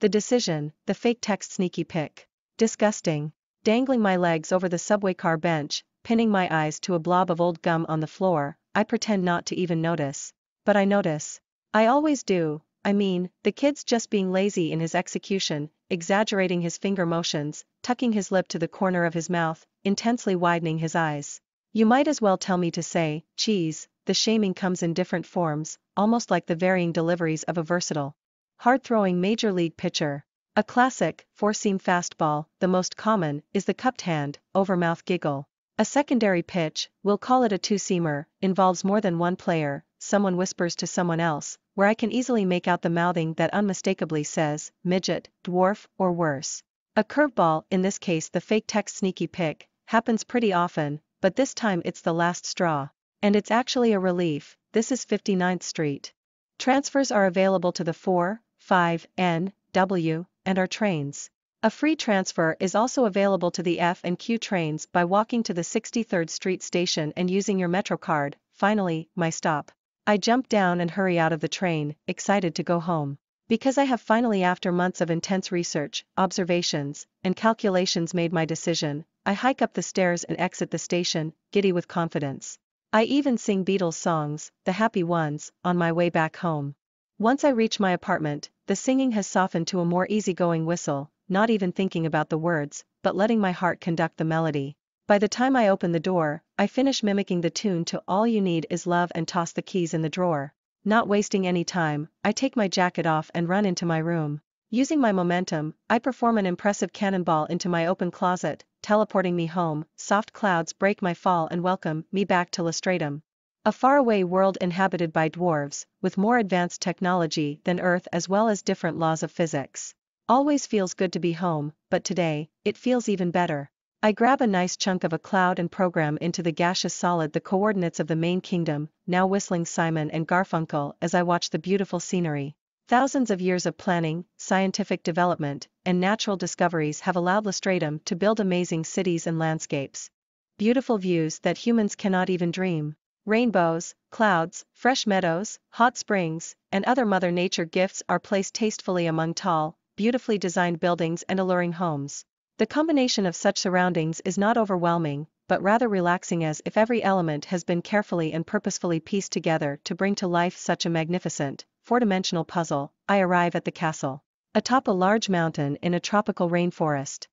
The decision, the fake text sneaky pic. Disgusting. Dangling my legs over the subway car bench, pinning my eyes to a blob of old gum on the floor, I pretend not to even notice. But I notice. I always do, I mean, the kid's just being lazy in his execution, exaggerating his finger motions, tucking his lip to the corner of his mouth, intensely widening his eyes. You might as well tell me to say, cheese, the shaming comes in different forms, almost like the varying deliveries of a versatile hard-throwing major league pitcher. A classic, four-seam fastball, the most common, is the cupped hand, over-mouth giggle. A secondary pitch, we'll call it a two-seamer, involves more than one player, someone whispers to someone else, where I can easily make out the mouthing that unmistakably says, midget, dwarf, or worse. A curveball, in this case the fake text sneaky pick, happens pretty often, but this time it's the last straw. And it's actually a relief, this is 59th Street. Transfers are available to the 4, 5, N, W, and R trains. A free transfer is also available to the F and Q trains by walking to the 63rd Street station and using your MetroCard. Finally, my stop. I jump down and hurry out of the train, excited to go home. Because I have finally after months of intense research, observations, and calculations made my decision, I hike up the stairs and exit the station, giddy with confidence. I even sing Beatles songs, the happy ones, on my way back home. Once I reach my apartment, the singing has softened to a more easygoing whistle, not even thinking about the words, but letting my heart conduct the melody. By the time I open the door, I finish mimicking the tune to All You Need Is Love and toss the keys in the drawer. Not wasting any time, I take my jacket off and run into my room. Using my momentum, I perform an impressive cannonball into my open closet, teleporting me home, soft clouds break my fall and welcome me back to Lestratum. A faraway world inhabited by dwarves, with more advanced technology than Earth as well as different laws of physics. Always feels good to be home, but today, it feels even better. I grab a nice chunk of a cloud and program into the gaseous solid the coordinates of the main kingdom, now whistling Simon and Garfunkel as I watch the beautiful scenery. Thousands of years of planning, scientific development, and natural discoveries have allowed Lestratum to build amazing cities and landscapes. Beautiful views that humans cannot even dream rainbows, clouds, fresh meadows, hot springs, and other Mother Nature gifts are placed tastefully among tall, beautifully designed buildings and alluring homes. The combination of such surroundings is not overwhelming, but rather relaxing as if every element has been carefully and purposefully pieced together to bring to life such a magnificent, four-dimensional puzzle, I arrive at the castle. Atop a large mountain in a tropical rainforest.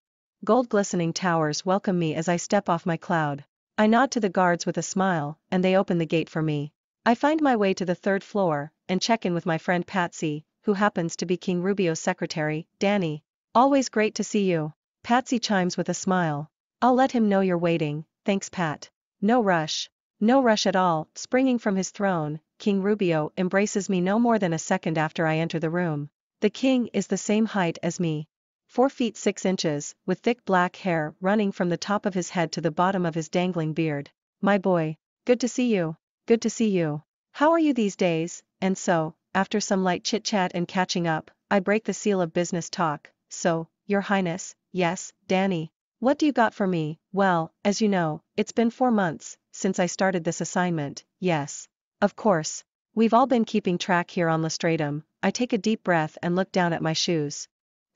Gold glistening towers welcome me as I step off my cloud. I nod to the guards with a smile, and they open the gate for me. I find my way to the third floor, and check in with my friend Patsy, who happens to be King Rubio's secretary, Danny. Always great to see you. Patsy chimes with a smile. I'll let him know you're waiting, thanks Pat. No rush. No rush at all, springing from his throne, King Rubio embraces me no more than a second after I enter the room. The king is the same height as me. 4 feet 6 inches, with thick black hair running from the top of his head to the bottom of his dangling beard. My boy, good to see you, good to see you. How are you these days? And so, after some light chit-chat and catching up, I break the seal of business talk. So, your highness, yes, Danny. What do you got for me? Well, as you know, it's been four months since I started this assignment, yes. Of course. We've all been keeping track here on Lestratum. I take a deep breath and look down at my shoes.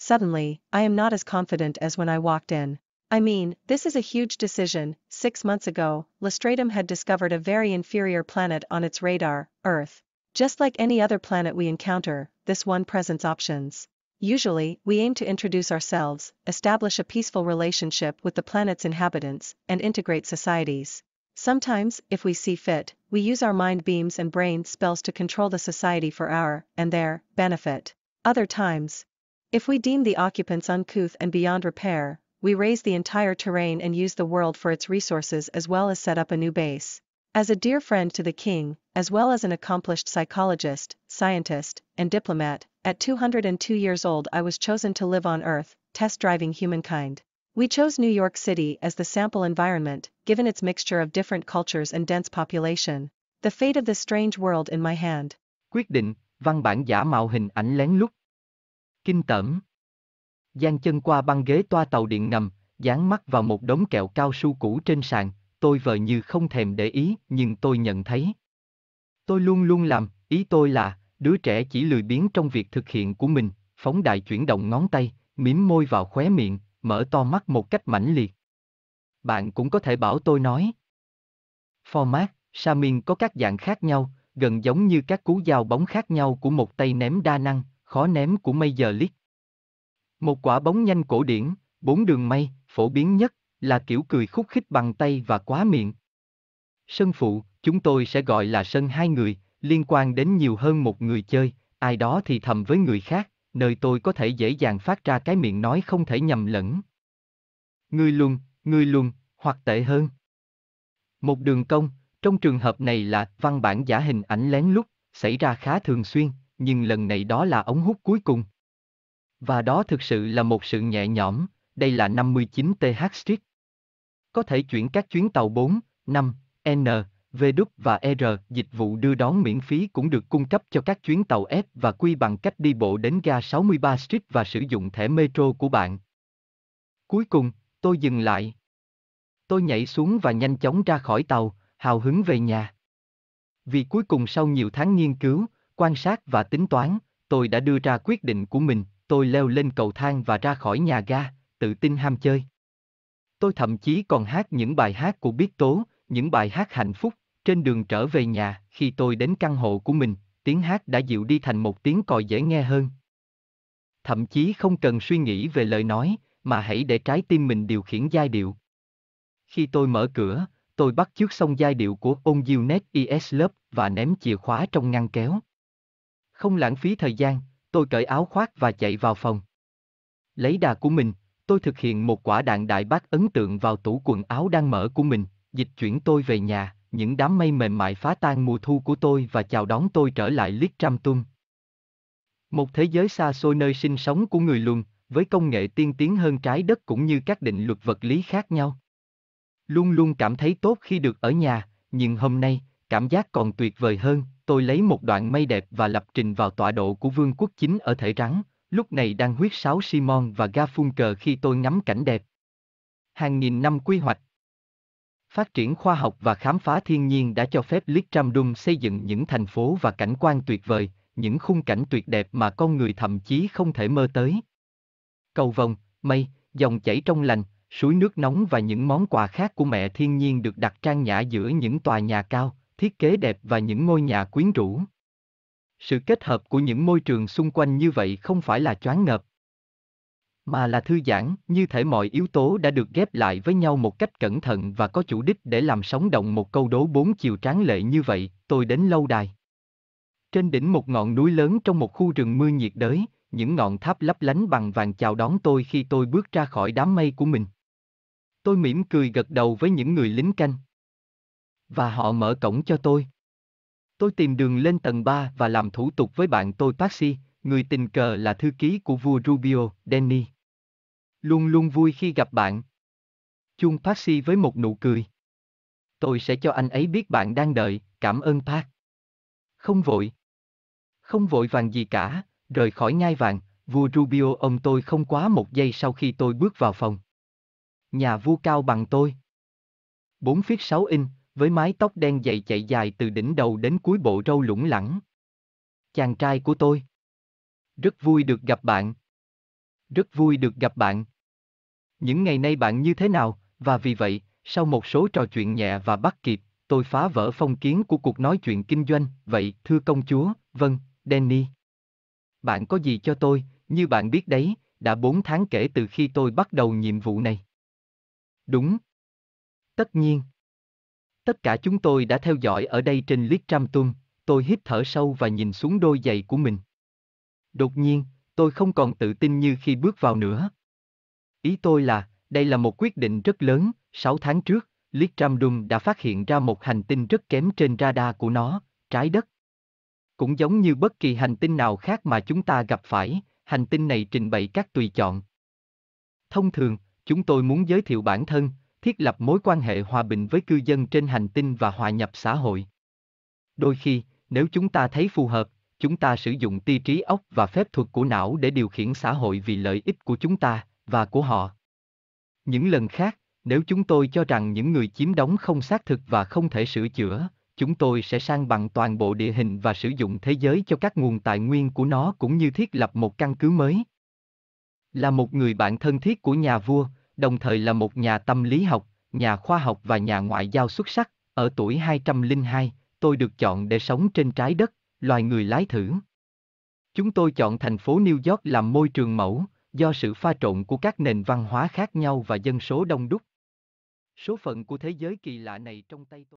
Suddenly, I am not as confident as when I walked in. I mean, this is a huge decision. Six months ago, Lestratum had discovered a very inferior planet on its radar, Earth. Just like any other planet we encounter, this one presents options. Usually, we aim to introduce ourselves, establish a peaceful relationship with the planet's inhabitants, and integrate societies. Sometimes, if we see fit, we use our mind beams and brain spells to control the society for our, and their, benefit. Other times, if we deem the occupants uncouth and beyond repair, we raise the entire terrain and use the world for its resources as well as set up a new base. As a dear friend to the king, as well as an accomplished psychologist, scientist, and diplomat, at 202 years old I was chosen to live on Earth, test driving humankind. We chose New York City as the sample environment, given its mixture of different cultures and dense population. The fate of this strange world in my hand. Quyết định, văn bản giả mạo hình ảnh lén lút Kinh tởm. Giang chân qua băng ghế toa tàu điện ngầm, dán mắt vào một đống kẹo cao su cũ trên sàn, tôi vờ như không thèm để ý, nhưng tôi nhận thấy. Tôi luôn luôn làm, ý tôi là, đứa trẻ chỉ lười biếng trong việc thực hiện của mình, phóng đại chuyển động ngón tay, mím môi vào khóe miệng, mở to mắt một cách mãnh liệt. Bạn cũng có thể bảo tôi nói. Format, Samin có các dạng khác nhau, gần giống như các cú dao bóng khác nhau của một tay ném đa năng, khó ném của mây giờ League. Một quả bóng nhanh cổ điển, bốn đường mây phổ biến nhất, là kiểu cười khúc khích bằng tay và quá miệng. Sân phụ, chúng tôi sẽ gọi là sân hai người, liên quan đến nhiều hơn một người chơi, ai đó thì thầm với người khác, nơi tôi có thể dễ dàng phát ra cái miệng nói không thể nhầm lẫn. Người luôn, người luôn, hoặc tệ hơn. Một đường công, trong trường hợp này là văn bản giả hình ảnh lén lút, xảy ra khá thường xuyên, nhưng lần này đó là ống hút cuối cùng. Và đó thực sự là một sự nhẹ nhõm, đây là 59 TH Street. Có thể chuyển các chuyến tàu 4, 5, N, V, VW và R, dịch vụ đưa đón miễn phí cũng được cung cấp cho các chuyến tàu F và Q bằng cách đi bộ đến ga 63 Street và sử dụng thẻ metro của bạn. Cuối cùng, tôi dừng lại. Tôi nhảy xuống và nhanh chóng ra khỏi tàu, hào hứng về nhà. Vì cuối cùng sau nhiều tháng nghiên cứu, quan sát và tính toán, tôi đã đưa ra quyết định của mình, tôi leo lên cầu thang và ra khỏi nhà ga, tự tin ham chơi. Tôi thậm chí còn hát những bài hát của Biết Tố, những bài hát hạnh phúc, trên đường trở về nhà, khi tôi đến căn hộ của mình, tiếng hát đã dịu đi thành một tiếng còi dễ nghe hơn. Thậm chí không cần suy nghĩ về lời nói, mà hãy để trái tim mình điều khiển giai điệu. Khi tôi mở cửa, tôi bắt chước xong giai điệu của Ôn Diêu Net e Love và ném chìa khóa trong ngăn kéo. Không lãng phí thời gian, tôi cởi áo khoác và chạy vào phòng. Lấy đà của mình, tôi thực hiện một quả đạn đại bác ấn tượng vào tủ quần áo đang mở của mình, dịch chuyển tôi về nhà, những đám mây mềm mại phá tan mùa thu của tôi và chào đón tôi trở lại Lít Tram Tung. Một thế giới xa xôi nơi sinh sống của người luôn, với công nghệ tiên tiến hơn trái đất cũng như các định luật vật lý khác nhau. Luôn luôn cảm thấy tốt khi được ở nhà, nhưng hôm nay, cảm giác còn tuyệt vời hơn, tôi lấy một đoạn mây đẹp và lập trình vào tọa độ của vương quốc chính ở thể rắn, lúc này đang huyết sáo Simon và Garfunkel khi tôi ngắm cảnh đẹp. Hàng nghìn năm quy hoạch Phát triển khoa học và khám phá thiên nhiên đã cho phép Littramdum xây dựng những thành phố và cảnh quan tuyệt vời, những khung cảnh tuyệt đẹp mà con người thậm chí không thể mơ tới. Cầu vồng, mây, dòng chảy trong lành, suối nước nóng và những món quà khác của mẹ thiên nhiên được đặt trang nhã giữa những tòa nhà cao, thiết kế đẹp và những ngôi nhà quyến rũ. Sự kết hợp của những môi trường xung quanh như vậy không phải là choáng ngợp, mà là thư giãn, như thể mọi yếu tố đã được ghép lại với nhau một cách cẩn thận và có chủ đích để làm sống động một câu đố bốn chiều tráng lệ như vậy, tôi đến lâu đài. Trên đỉnh một ngọn núi lớn trong một khu rừng mưa nhiệt đới, những ngọn tháp lấp lánh bằng vàng chào đón tôi khi tôi bước ra khỏi đám mây của mình. Tôi mỉm cười gật đầu với những người lính canh và họ mở cổng cho tôi. Tôi tìm đường lên tầng 3 và làm thủ tục với bạn tôi taxi, người tình cờ là thư ký của vua Rubio, Danny. Luôn luôn vui khi gặp bạn. Chuông taxi với một nụ cười. Tôi sẽ cho anh ấy biết bạn đang đợi, cảm ơn Park. Không vội. Không vội vàng gì cả, rời khỏi ngai vàng, vua Rubio ông tôi không quá một giây sau khi tôi bước vào phòng. Nhà vua cao bằng tôi. 4 feet 6 inch, với mái tóc đen dậy chạy dài từ đỉnh đầu đến cuối bộ râu lủng lẳng. Chàng trai của tôi. Rất vui được gặp bạn. Rất vui được gặp bạn. Những ngày nay bạn như thế nào, và vì vậy, sau một số trò chuyện nhẹ và bắt kịp, tôi phá vỡ phong kiến của cuộc nói chuyện kinh doanh, vậy, thưa công chúa, vâng, Danny. Bạn có gì cho tôi, như bạn biết đấy, đã 4 tháng kể từ khi tôi bắt đầu nhiệm vụ này. Đúng. Tất nhiên. Tất cả chúng tôi đã theo dõi ở đây trên Litram Tum, tôi hít thở sâu và nhìn xuống đôi giày của mình. Đột nhiên, tôi không còn tự tin như khi bước vào nữa. Ý tôi là, đây là một quyết định rất lớn, 6 tháng trước, Litram Dum đã phát hiện ra một hành tinh rất kém trên radar của nó, trái đất. Cũng giống như bất kỳ hành tinh nào khác mà chúng ta gặp phải, hành tinh này trình bày các tùy chọn. Thông thường, chúng tôi muốn giới thiệu bản thân, thiết lập mối quan hệ hòa bình với cư dân trên hành tinh và hòa nhập xã hội. Đôi khi, nếu chúng ta thấy phù hợp, chúng ta sử dụng ti trí óc và phép thuật của não để điều khiển xã hội vì lợi ích của chúng ta và của họ. Những lần khác, nếu chúng tôi cho rằng những người chiếm đóng không xác thực và không thể sửa chữa, chúng tôi sẽ sang bằng toàn bộ địa hình và sử dụng thế giới cho các nguồn tài nguyên của nó cũng như thiết lập một căn cứ mới. Là một người bạn thân thiết của nhà vua, đồng thời là một nhà tâm lý học, nhà khoa học và nhà ngoại giao xuất sắc. Ở tuổi 202, tôi được chọn để sống trên trái đất, loài người lái thử. Chúng tôi chọn thành phố New York làm môi trường mẫu, do sự pha trộn của các nền văn hóa khác nhau và dân số đông đúc. Số phận của thế giới kỳ lạ này trong tay tôi.